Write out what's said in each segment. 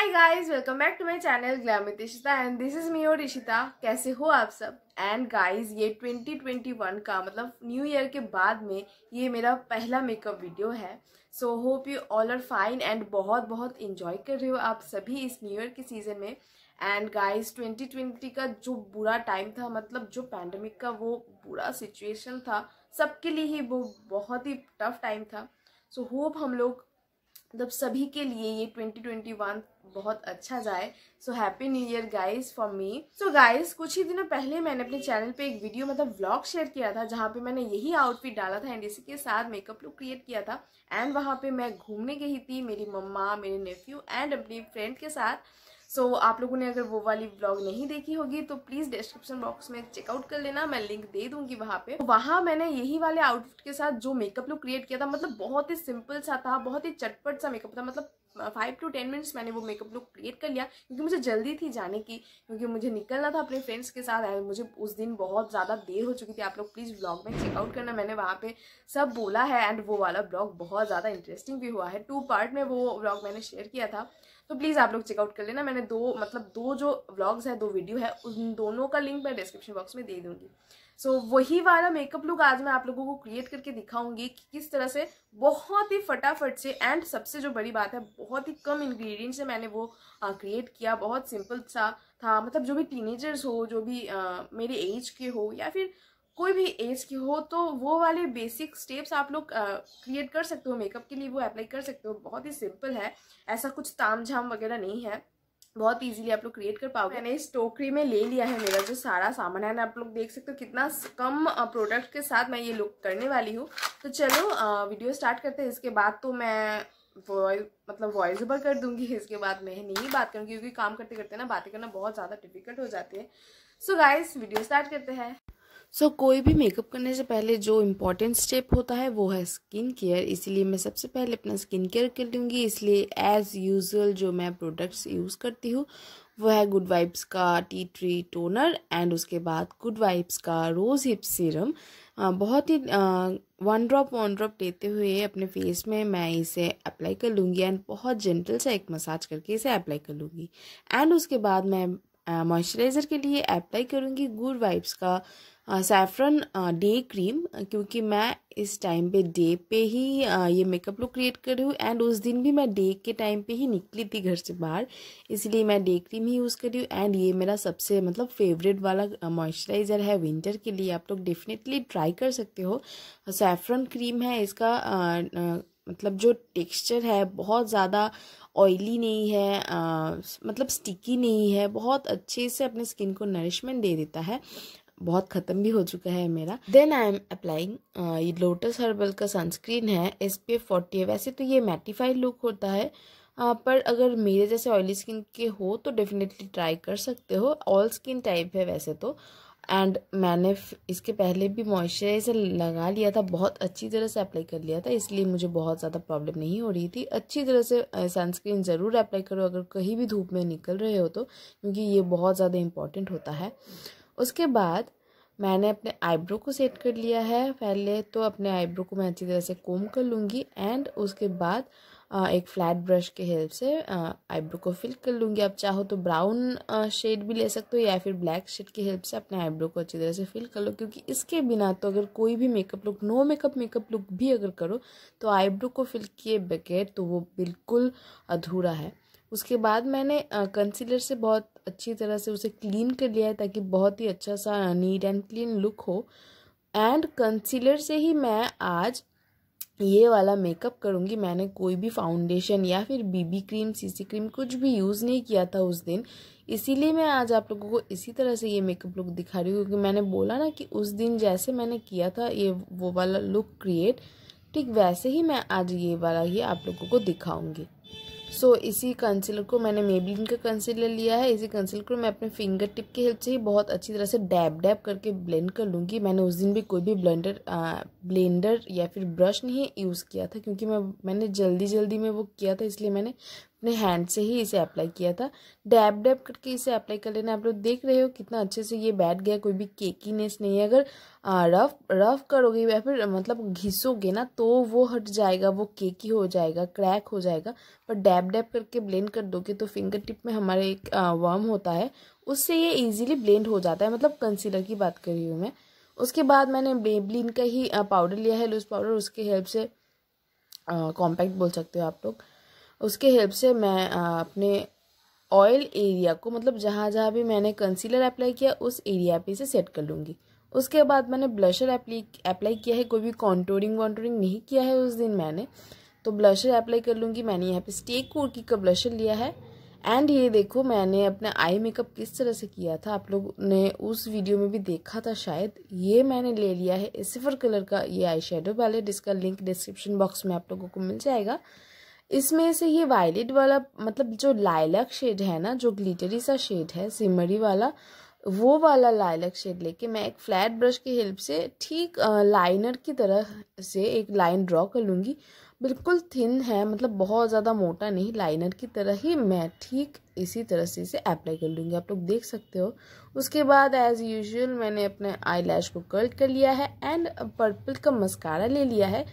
Hi guys welcome back to my channel glam it Ishita and this is me और इशिता कैसे हो आप सब एंड गाइस ये 2021 का मतलब न्यू ईयर के बाद में ये मेरा पहला मेकअप वीडियो है so hope you all are fine and बहुत बहुत इन्जॉय कर रहे हो आप सभी इस न्यू ईयर के सीज़न में एंड गाइस 2020 का जो बुरा टाइम था मतलब जो पैंडमिक का वो बुरा सिचुएशन था सबके लिए ही वो बहुत ही टफ टाइम था सो so, होप हम लोग मतलब सभी के लिए ये 2021 बहुत अच्छा जाए so happy new year guys for me so guys कुछ ही दिनों पहले मैंने अपने चैनल पे एक वीडियो मतलब व्लॉग शेयर किया था जहाँ पे मैंने यही आउटफिट डाला था एंड इसी के साथ मेकअप लुक क्रिएट किया था एंड वहाँ पे मैं घूमने गई थी मेरी मम्मा मेरे नेफ्यू एंड अपनी फ्रेंड के साथ सो so, आप लोगों ने अगर वो वाली ब्लॉग नहीं देखी होगी तो प्लीज़ डिस्क्रिप्शन बॉक्स में चेकआउट कर लेना मैं लिंक दे दूंगी वहाँ पे तो वहाँ मैंने यही वाले आउटफिट के साथ जो मेकअप लुक क्रिएट किया था मतलब बहुत ही सिंपल सा था बहुत ही चटपट सा मेकअप था मतलब फाइव टू टेन मिनट्स मैंने वो मेकअप लुक क्रिएट कर लिया क्योंकि मुझे जल्दी थी जाने की क्योंकि मुझे निकलना था अपने फ्रेंड्स के साथ एंड मुझे उस दिन बहुत ज़्यादा देर हो चुकी थी आप लोग प्लीज़ ब्लॉग में चेकआउट करना मैंने वहाँ पे सब बोला है एंड वो वाला ब्लॉग बहुत ज़्यादा इंटरेस्टिंग भी हुआ है टू पार्ट में वो ब्लॉग मैंने शेयर किया था तो प्लीज़ आप लोग चेकआउट कर लेना मैंने दो मतलब दो जो व्लॉग्स है दो वीडियो है उन दोनों का लिंक मैं डिस्क्रिप्शन बॉक्स में दे दूँगी सो so, वही वाला मेकअप लुक आज मैं आप लोगों को क्रिएट करके दिखाऊंगी कि किस तरह से बहुत ही फटाफट से एंड सबसे जो बड़ी बात है बहुत ही कम इंग्रेडिएंट से मैंने वो क्रिएट किया बहुत सिंपल सा था मतलब जो भी टीनेजर्स हो जो भी आ, मेरे एज के हो या फिर कोई भी एज की हो तो वो वाले बेसिक स्टेप्स आप लोग क्रिएट कर सकते हो मेकअप के लिए वो अप्लाई कर सकते हो बहुत ही सिंपल है ऐसा कुछ ताम झाम वगैरह नहीं है बहुत इजीली आप लोग क्रिएट कर पाओगे मैंने इस टोकरी में ले लिया है मेरा जो सारा सामान है ना आप लोग देख सकते हो कितना कम प्रोडक्ट के साथ मैं ये लुक करने वाली हूँ तो चलो वीडियो स्टार्ट करते हैं इसके बाद तो मैं वॉइस मतलब वॉइस ओवर कर दूंगी इसके बाद मैं नहीं बात करूँगी क्योंकि काम करते करते ना बातें करना बहुत ज़्यादा डिफिकल्ट हो जाती है सो गाइज़ वीडियो स्टार्ट करते हैं सो so, कोई भी मेकअप करने से पहले जो इम्पॉर्टेंट स्टेप होता है वो है स्किन केयर इसीलिए मैं सबसे पहले अपना स्किन केयर कर लूँगी इसलिए एज़ यूजल जो मैं प्रोडक्ट्स यूज़ करती हूँ वो है गुड वाइब्स का टी ट्री टोनर एंड उसके बाद गुड वाइब्स का रोज़ हिप सीरम बहुत ही वन ड्रॉप वन ड्रॉप लेते हुए अपने फेस में मैं इसे अप्लाई कर लूँगी एंड बहुत जेंटल सा एक मसाज करके इसे अप्लाई कर लूँगी एंड उसके बाद मैं मॉइस्चराइज़र के लिए अप्लाई करूँगी गुड वाइब्स का सैफरन डे क्रीम क्योंकि मैं इस टाइम पे डे पे ही आ, ये मेकअप लुक क्रिएट कर रही हूँ एंड उस दिन भी मैं डे के टाइम पे ही निकली थी घर से बाहर इसलिए मैं डे क्रीम ही यूज़ कर रही हूँ एंड ये मेरा सबसे मतलब फेवरेट वाला मॉइस्चराइज़र है विंटर के लिए आप लोग डेफिनेटली ट्राई कर सकते हो सैफ्रन क्रीम है इसका आ, आ, मतलब जो टेक्स्चर है बहुत ज़्यादा ऑयली नहीं है आ, मतलब स्टिकी नहीं है बहुत अच्छे से अपने स्किन को नरिशमेंट दे देता है बहुत ख़त्म भी हो चुका है मेरा देन आई एम अप्लाइंग ये लोटस हर्बल का सनस्क्रीन है एस पी एफ फोर्टी है वैसे तो ये मैटिफाइड लुक होता है आ, पर अगर मेरे जैसे ऑयली स्किन के हो तो डेफिनेटली ट्राई कर सकते हो ऑल स्किन टाइप है वैसे तो एंड मैंने इसके पहले भी मॉइस्चराइजर लगा लिया था बहुत अच्छी तरह से अप्लाई कर लिया था इसलिए मुझे बहुत ज़्यादा प्रॉब्लम नहीं हो रही थी अच्छी तरह से सनस्क्रीन ज़रूर अप्लाई करो अगर कहीं भी धूप में निकल रहे हो तो क्योंकि ये बहुत ज़्यादा इम्पॉर्टेंट होता है उसके बाद मैंने अपने आईब्रो को सेट कर लिया है पहले तो अपने आईब्रो को मैं अच्छी तरह से कोम कर लूँगी एंड उसके बाद एक फ्लैट ब्रश के हेल्प से आईब्रो को फिल कर लूँगी आप चाहो तो ब्राउन शेड भी ले सकते हो या फिर ब्लैक शेड की हेल्प से अपने आईब्रो को अच्छी तरह से फिल कर लो क्योंकि इसके बिना तो अगर कोई भी makeup look no makeup makeup look भी अगर करो तो आईब्रो को फिल किए बगैर तो वो बिल्कुल अधूरा है उसके बाद मैंने कंसीलर से बहुत अच्छी तरह से उसे क्लीन कर लिया है ताकि बहुत ही अच्छा सा नीट एंड क्लीन लुक हो एंड कंसीलर से ही मैं आज ये वाला मेकअप करूँगी मैंने कोई भी फाउंडेशन या फिर बीबी क्रीम सीसी क्रीम कुछ भी यूज़ नहीं किया था उस दिन इसीलिए मैं आज आप लोगों को इसी तरह से ये मेकअप लुक दिखा रही हूँ क्योंकि मैंने बोला ना कि उस दिन जैसे मैंने किया था ये वो वाला लुक क्रिएट ठीक वैसे ही मैं आज ये वाला ही आप लोगों को दिखाऊँगी सो so, इसी कंसीलर को मैंने मेबलिन का कंसीलर लिया है इसी कंसीलर को मैं अपने फिंगर टिप की हेल्प से ही बहुत अच्छी तरह से डैब डैब करके ब्लेंड कर लूँगी मैंने उस दिन भी कोई भी ब्लेंडर आ, ब्लेंडर या फिर ब्रश नहीं यूज़ किया था क्योंकि मैं मैंने जल्दी जल्दी में वो किया था इसलिए मैंने अपने हैंड से ही इसे अप्लाई किया था डैब डैब करके इसे अप्लाई कर लेना आप लोग देख रहे हो कितना अच्छे से ये बैठ गया कोई भी केकीनेस नहीं है अगर रफ रफ करोगे या फिर मतलब घिसोगे ना तो वो हट जाएगा वो केकी हो जाएगा क्रैक हो जाएगा पर डैब डैब करके ब्लेंड कर दोगे तो फिंगर टिप में हमारे एक वर्म होता है उससे ये इजीली ब्लेंड हो जाता है मतलब कंसीलर की बात कर रही हूँ मैं उसके बाद मैंने बेबलिन का ही पाउडर लिया है लूज पाउडर उसके हेल्प से कॉम्पैक्ट बोल सकते हो आप लोग उसके हेल्प से मैं अपने ऑयल एरिया को मतलब जहाँ जहाँ भी मैंने कंसीलर अप्लाई किया उस एरिया पे इसे सेट कर लूँगी उसके बाद मैंने ब्लशर अप्लाई अप्लाई किया है कोई भी कॉन्टोरिंग वॉन्टोरिंग नहीं किया है उस दिन मैंने तो ब्लशर अप्लाई कर लूँगी मैंने यहाँ पे स्टेक कोर्की का ब्लशर लिया है एंड ये देखो मैंने अपना आई मेकअप किस तरह से किया था आप लोग ने उस वीडियो में भी देखा था शायद ये मैंने ले लिया है सिफ़र कलर का ये आई शेडो पैलेट इसका लिंक डिस्क्रिप्शन बॉक्स में आप लोगों को मिल जाएगा इसमें से ये वायलेट वाला मतलब जो लाइलक शेड है ना जो ग्लिटरी सा शेड है सिमरी वाला वो वाला लाइलक शेड लेके मैं एक फ्लैट ब्रश की हेल्प से ठीक लाइनर की तरह से एक लाइन ड्रॉ कर लूँगी बिल्कुल थिन है मतलब बहुत ज़्यादा मोटा नहीं लाइनर की तरह ही मैं ठीक इसी तरह से इसे अप्लाई कर लूँगी आप लोग देख सकते हो उसके बाद एज़ यूजल मैंने अपने आई लैश को कर्ल कर लिया है एंड पर्पल का मस्कारा ले लिया है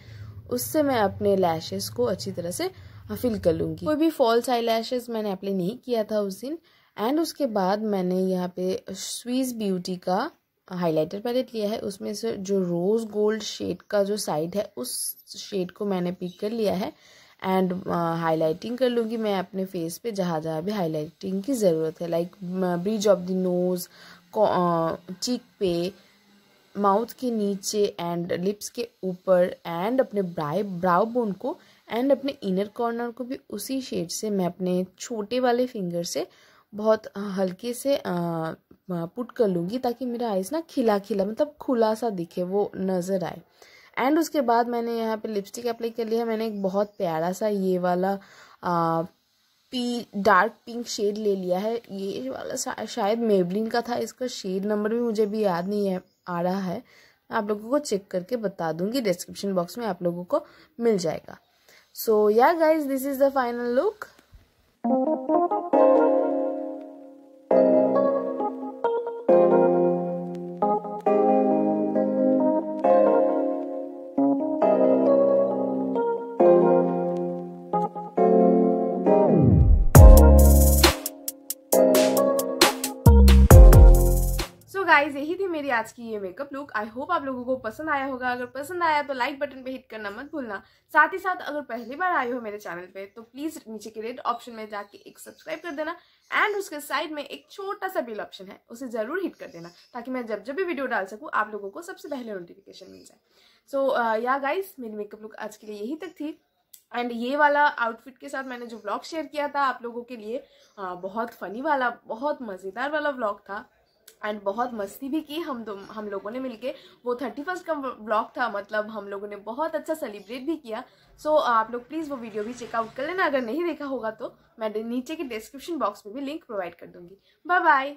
उससे मैं अपने लैशेस को अच्छी तरह से फिल हाँ, कर लूँगी कोई भी फॉल्स आई मैंने अप्लाई नहीं किया था उस दिन एंड उसके बाद मैंने यहाँ पे स्वीज ब्यूटी का हाइलाइटर पैलेट लिया है उसमें से जो रोज़ गोल्ड शेड का जो साइड है उस शेड को मैंने पिक कर लिया है एंड हाइलाइटिंग uh, कर लूँगी मैं अपने फेस पे जहाँ जहाँ भी हाइलाइटिंग की ज़रूरत है like bridge of the nose cheek पे माउथ के नीचे एंड लिप्स के ऊपर एंड अपने ब्राई ब्राउ बोन को एंड अपने इनर कॉर्नर को भी उसी शेड से मैं अपने छोटे वाले फिंगर से बहुत हल्के से पुट कर लूँगी ताकि मेरा आइज़ ना खिला खिला मतलब खुला सा दिखे वो नज़र आए एंड उसके बाद मैंने यहाँ पे लिपस्टिक अप्लाई कर लिया मैंने एक बहुत प्यारा सा ये वाला आ, पी डार्क पिंक शेड ले लिया है ये वाला शायद मेबलिन का था इसका शेड नंबर भी मुझे भी याद नहीं है आ रहा है आप लोगों को चेक करके बता दूंगी डिस्क्रिप्शन बॉक्स में आप लोगों को मिल जाएगा So yeah guys, this is the final look. Guys यही थी मेरी आज की ये मेकअप लुक आई होप आप लोगों को पसंद आया होगा अगर पसंद आया तो लाइक बटन पे हिट करना मत भूलना साथ ही साथ अगर पहली बार आए हो मेरे चैनल पे तो प्लीज नीचे के रेड ऑप्शन में जाके एक सब्सक्राइब कर देना एंड उसके साइड में एक छोटा सा बिल ऑप्शन है उसे जरूर हिट कर देना ताकि मैं जब जब भी वीडियो डाल सकूँ आप लोगों को सबसे पहले नोटिफिकेशन मिल जाए सो या गाइज मेरी मेकअप लुक आज के लिए यही तक थी एंड ये वाला आउटफिट के साथ मैंने जो ब्लॉग शेयर किया था आप लोगों के लिए uh, बहुत फनी वाला बहुत मज़ेदार वाला ब्लॉग था एंड बहुत मस्ती भी की हम दो हम लोगों ने मिलके वो थर्टी फर्स्ट का ब्लॉग था मतलब हम लोगों ने बहुत अच्छा सेलिब्रेट भी किया सो so, आप लोग प्लीज़ वो वीडियो भी चेकआउट कर लेना अगर नहीं देखा होगा तो मैं नीचे के डिस्क्रिप्शन बॉक्स में भी लिंक प्रोवाइड कर दूँगी बाय बाय